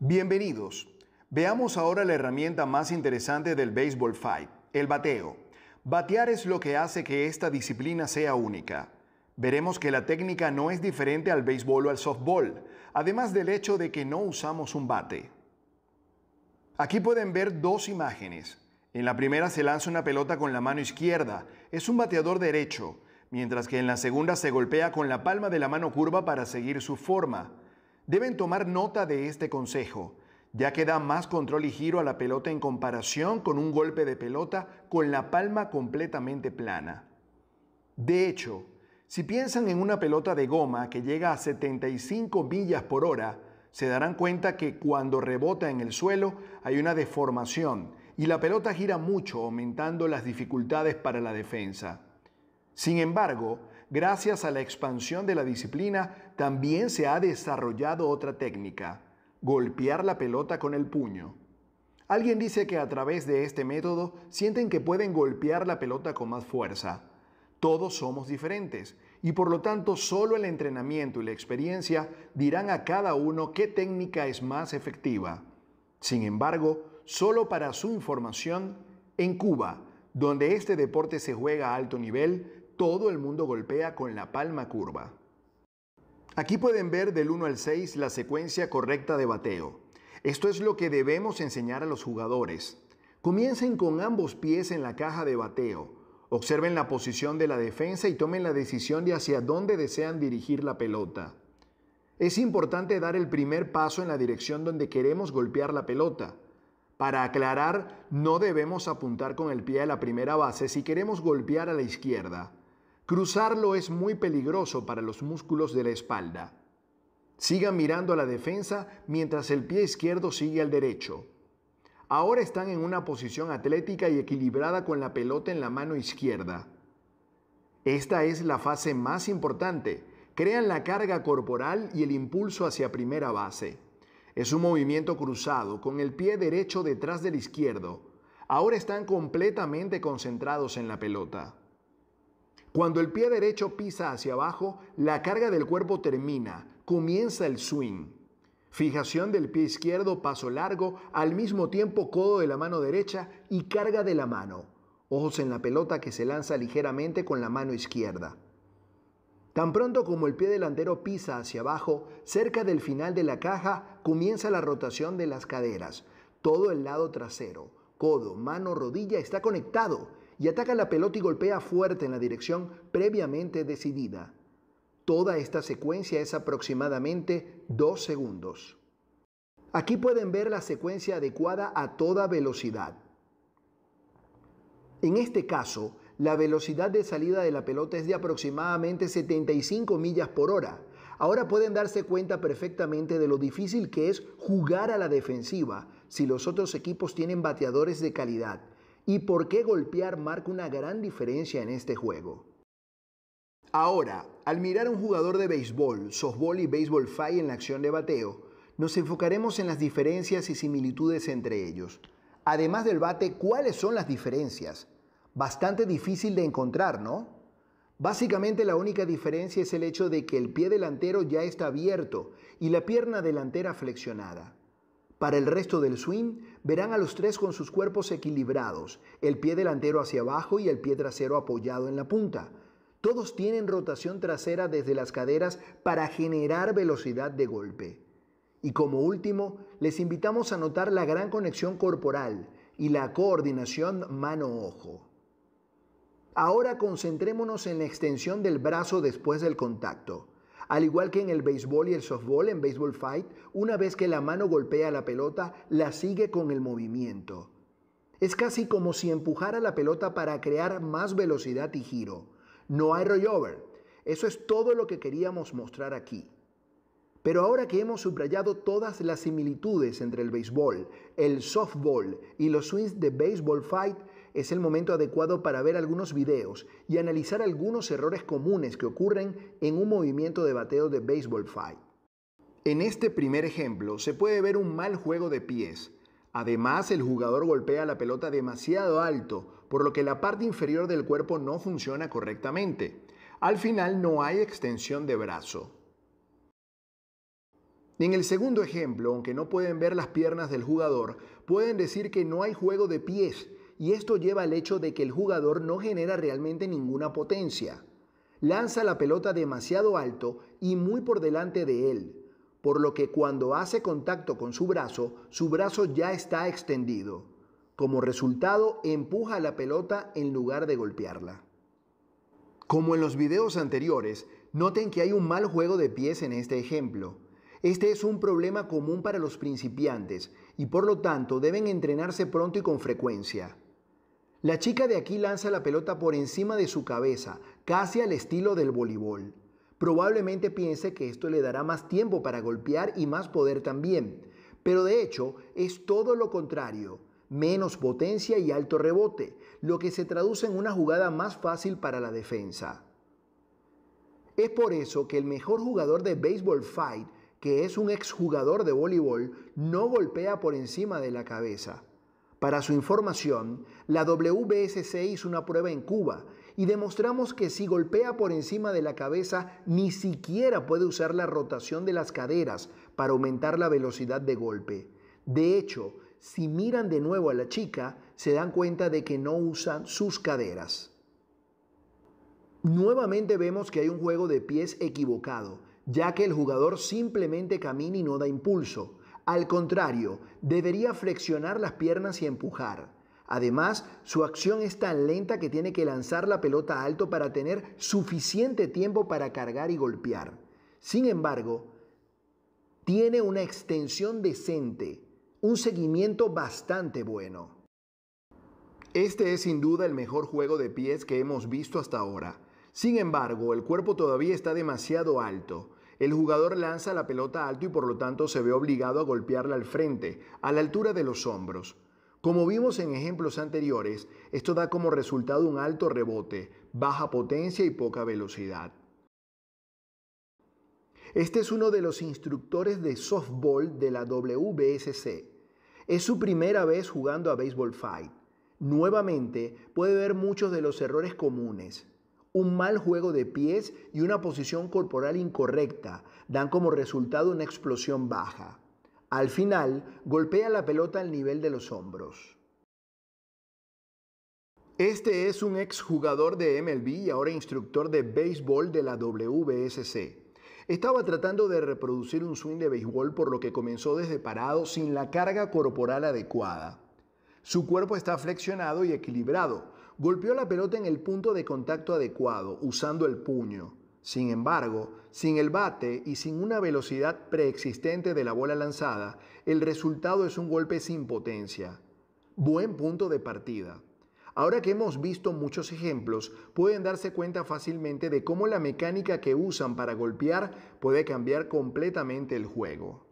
Bienvenidos. Veamos ahora la herramienta más interesante del Baseball Fight, el bateo. Batear es lo que hace que esta disciplina sea única. Veremos que la técnica no es diferente al béisbol o al softball, además del hecho de que no usamos un bate. Aquí pueden ver dos imágenes. En la primera se lanza una pelota con la mano izquierda, es un bateador derecho, mientras que en la segunda se golpea con la palma de la mano curva para seguir su forma deben tomar nota de este consejo, ya que da más control y giro a la pelota en comparación con un golpe de pelota con la palma completamente plana. De hecho, si piensan en una pelota de goma que llega a 75 millas por hora, se darán cuenta que cuando rebota en el suelo hay una deformación y la pelota gira mucho, aumentando las dificultades para la defensa. Sin embargo, Gracias a la expansión de la disciplina, también se ha desarrollado otra técnica, golpear la pelota con el puño. Alguien dice que a través de este método sienten que pueden golpear la pelota con más fuerza. Todos somos diferentes y por lo tanto solo el entrenamiento y la experiencia dirán a cada uno qué técnica es más efectiva. Sin embargo, solo para su información, en Cuba, donde este deporte se juega a alto nivel, todo el mundo golpea con la palma curva. Aquí pueden ver del 1 al 6 la secuencia correcta de bateo. Esto es lo que debemos enseñar a los jugadores. Comiencen con ambos pies en la caja de bateo. Observen la posición de la defensa y tomen la decisión de hacia dónde desean dirigir la pelota. Es importante dar el primer paso en la dirección donde queremos golpear la pelota. Para aclarar, no debemos apuntar con el pie a la primera base si queremos golpear a la izquierda. Cruzarlo es muy peligroso para los músculos de la espalda. Sigan mirando a la defensa mientras el pie izquierdo sigue al derecho. Ahora están en una posición atlética y equilibrada con la pelota en la mano izquierda. Esta es la fase más importante. Crean la carga corporal y el impulso hacia primera base. Es un movimiento cruzado con el pie derecho detrás del izquierdo. Ahora están completamente concentrados en la pelota. Cuando el pie derecho pisa hacia abajo, la carga del cuerpo termina, comienza el swing. Fijación del pie izquierdo, paso largo, al mismo tiempo codo de la mano derecha y carga de la mano. Ojos en la pelota que se lanza ligeramente con la mano izquierda. Tan pronto como el pie delantero pisa hacia abajo, cerca del final de la caja comienza la rotación de las caderas. Todo el lado trasero, codo, mano, rodilla está conectado y ataca la pelota y golpea fuerte en la dirección previamente decidida. Toda esta secuencia es aproximadamente 2 segundos. Aquí pueden ver la secuencia adecuada a toda velocidad. En este caso, la velocidad de salida de la pelota es de aproximadamente 75 millas por hora. Ahora pueden darse cuenta perfectamente de lo difícil que es jugar a la defensiva si los otros equipos tienen bateadores de calidad y por qué golpear marca una gran diferencia en este juego. Ahora, al mirar a un jugador de béisbol, softball y béisbol fly en la acción de bateo, nos enfocaremos en las diferencias y similitudes entre ellos. Además del bate, ¿cuáles son las diferencias? Bastante difícil de encontrar, ¿no? Básicamente la única diferencia es el hecho de que el pie delantero ya está abierto y la pierna delantera flexionada. Para el resto del swing, verán a los tres con sus cuerpos equilibrados, el pie delantero hacia abajo y el pie trasero apoyado en la punta. Todos tienen rotación trasera desde las caderas para generar velocidad de golpe. Y como último, les invitamos a notar la gran conexión corporal y la coordinación mano-ojo. Ahora concentrémonos en la extensión del brazo después del contacto. Al igual que en el béisbol y el softball, en Baseball Fight, una vez que la mano golpea la pelota, la sigue con el movimiento. Es casi como si empujara la pelota para crear más velocidad y giro. No hay rollover. Eso es todo lo que queríamos mostrar aquí. Pero ahora que hemos subrayado todas las similitudes entre el béisbol, el softball y los swings de Baseball Fight, es el momento adecuado para ver algunos videos y analizar algunos errores comunes que ocurren en un movimiento de bateo de Baseball fight. En este primer ejemplo se puede ver un mal juego de pies. Además, el jugador golpea la pelota demasiado alto, por lo que la parte inferior del cuerpo no funciona correctamente. Al final no hay extensión de brazo. En el segundo ejemplo, aunque no pueden ver las piernas del jugador, pueden decir que no hay juego de pies y esto lleva al hecho de que el jugador no genera realmente ninguna potencia. Lanza la pelota demasiado alto y muy por delante de él, por lo que cuando hace contacto con su brazo, su brazo ya está extendido. Como resultado, empuja la pelota en lugar de golpearla. Como en los videos anteriores, noten que hay un mal juego de pies en este ejemplo. Este es un problema común para los principiantes y por lo tanto deben entrenarse pronto y con frecuencia. La chica de aquí lanza la pelota por encima de su cabeza, casi al estilo del voleibol. Probablemente piense que esto le dará más tiempo para golpear y más poder también, pero de hecho es todo lo contrario, menos potencia y alto rebote, lo que se traduce en una jugada más fácil para la defensa. Es por eso que el mejor jugador de Baseball Fight, que es un exjugador de voleibol, no golpea por encima de la cabeza. Para su información, la WBSC hizo una prueba en Cuba y demostramos que si golpea por encima de la cabeza, ni siquiera puede usar la rotación de las caderas para aumentar la velocidad de golpe. De hecho, si miran de nuevo a la chica, se dan cuenta de que no usan sus caderas. Nuevamente vemos que hay un juego de pies equivocado, ya que el jugador simplemente camina y no da impulso. Al contrario, debería flexionar las piernas y empujar. Además, su acción es tan lenta que tiene que lanzar la pelota alto para tener suficiente tiempo para cargar y golpear. Sin embargo, tiene una extensión decente, un seguimiento bastante bueno. Este es sin duda el mejor juego de pies que hemos visto hasta ahora. Sin embargo, el cuerpo todavía está demasiado alto el jugador lanza la pelota alto y por lo tanto se ve obligado a golpearla al frente, a la altura de los hombros. Como vimos en ejemplos anteriores, esto da como resultado un alto rebote, baja potencia y poca velocidad. Este es uno de los instructores de softball de la WBSC. Es su primera vez jugando a Baseball Fight. Nuevamente puede ver muchos de los errores comunes un mal juego de pies y una posición corporal incorrecta dan como resultado una explosión baja. Al final, golpea la pelota al nivel de los hombros. Este es un exjugador de MLB y ahora instructor de béisbol de la WSC. Estaba tratando de reproducir un swing de béisbol por lo que comenzó desde parado sin la carga corporal adecuada. Su cuerpo está flexionado y equilibrado, golpeó la pelota en el punto de contacto adecuado, usando el puño. Sin embargo, sin el bate y sin una velocidad preexistente de la bola lanzada, el resultado es un golpe sin potencia. Buen punto de partida. Ahora que hemos visto muchos ejemplos, pueden darse cuenta fácilmente de cómo la mecánica que usan para golpear puede cambiar completamente el juego.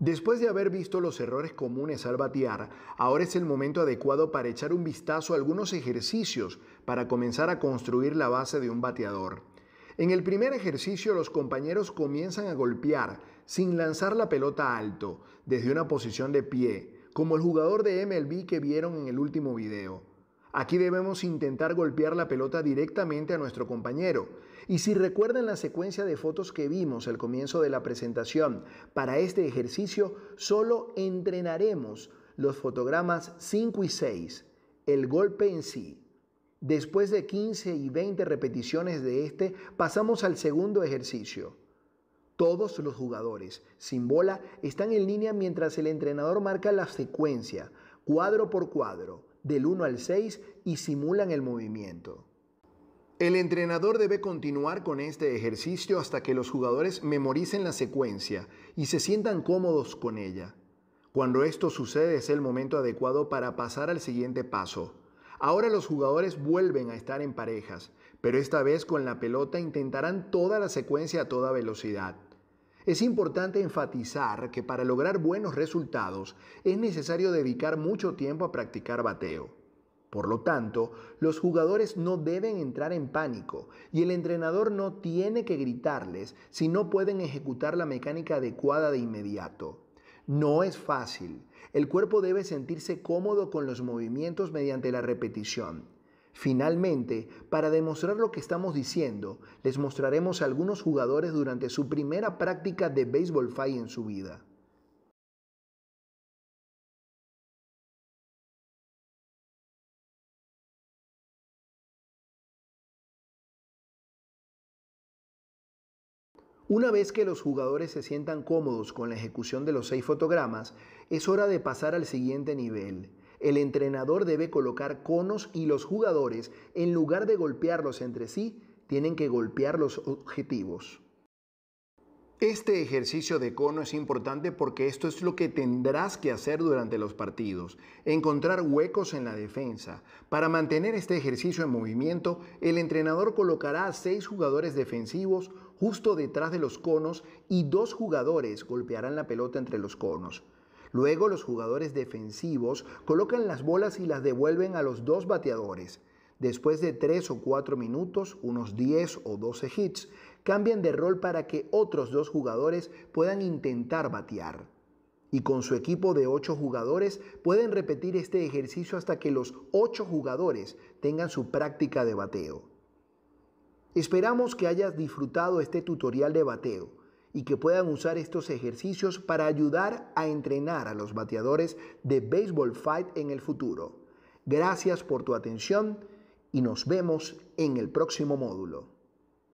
Después de haber visto los errores comunes al batear, ahora es el momento adecuado para echar un vistazo a algunos ejercicios para comenzar a construir la base de un bateador. En el primer ejercicio los compañeros comienzan a golpear sin lanzar la pelota alto, desde una posición de pie, como el jugador de MLB que vieron en el último video. Aquí debemos intentar golpear la pelota directamente a nuestro compañero y si recuerdan la secuencia de fotos que vimos al comienzo de la presentación, para este ejercicio solo entrenaremos los fotogramas 5 y 6, el golpe en sí. Después de 15 y 20 repeticiones de este, pasamos al segundo ejercicio. Todos los jugadores sin bola están en línea mientras el entrenador marca la secuencia, cuadro por cuadro, del 1 al 6 y simulan el movimiento. El entrenador debe continuar con este ejercicio hasta que los jugadores memoricen la secuencia y se sientan cómodos con ella. Cuando esto sucede es el momento adecuado para pasar al siguiente paso. Ahora los jugadores vuelven a estar en parejas, pero esta vez con la pelota intentarán toda la secuencia a toda velocidad. Es importante enfatizar que para lograr buenos resultados es necesario dedicar mucho tiempo a practicar bateo. Por lo tanto, los jugadores no deben entrar en pánico y el entrenador no tiene que gritarles si no pueden ejecutar la mecánica adecuada de inmediato. No es fácil. El cuerpo debe sentirse cómodo con los movimientos mediante la repetición. Finalmente, para demostrar lo que estamos diciendo, les mostraremos a algunos jugadores durante su primera práctica de Baseball Fight en su vida. Una vez que los jugadores se sientan cómodos con la ejecución de los seis fotogramas, es hora de pasar al siguiente nivel. El entrenador debe colocar conos y los jugadores, en lugar de golpearlos entre sí, tienen que golpear los objetivos. Este ejercicio de cono es importante porque esto es lo que tendrás que hacer durante los partidos, encontrar huecos en la defensa. Para mantener este ejercicio en movimiento, el entrenador colocará a seis jugadores defensivos justo detrás de los conos y dos jugadores golpearán la pelota entre los conos. Luego los jugadores defensivos colocan las bolas y las devuelven a los dos bateadores. Después de 3 o 4 minutos, unos 10 o 12 hits, cambian de rol para que otros dos jugadores puedan intentar batear. Y con su equipo de 8 jugadores pueden repetir este ejercicio hasta que los 8 jugadores tengan su práctica de bateo. Esperamos que hayas disfrutado este tutorial de bateo y que puedan usar estos ejercicios para ayudar a entrenar a los bateadores de Baseball Fight en el futuro. Gracias por tu atención y nos vemos en el próximo módulo.